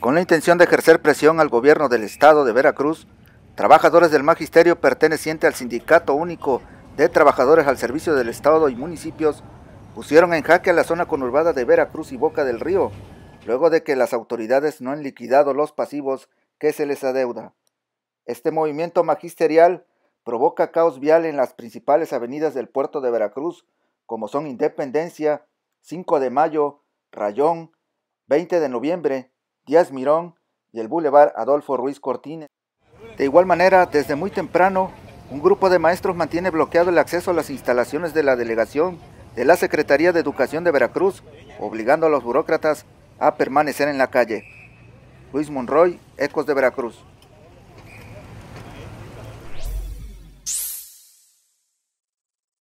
Con la intención de ejercer presión al gobierno del estado de Veracruz, trabajadores del magisterio perteneciente al Sindicato Único de Trabajadores al Servicio del Estado y Municipios pusieron en jaque a la zona conurbada de Veracruz y Boca del Río, luego de que las autoridades no han liquidado los pasivos que se les adeuda. Este movimiento magisterial provoca caos vial en las principales avenidas del puerto de Veracruz, como son Independencia, 5 de mayo, Rayón, 20 de noviembre, Díaz Mirón y el Boulevard Adolfo Ruiz Cortines. De igual manera, desde muy temprano, un grupo de maestros mantiene bloqueado el acceso a las instalaciones de la delegación de la Secretaría de Educación de Veracruz, obligando a los burócratas a permanecer en la calle. Luis Monroy, Ecos de Veracruz.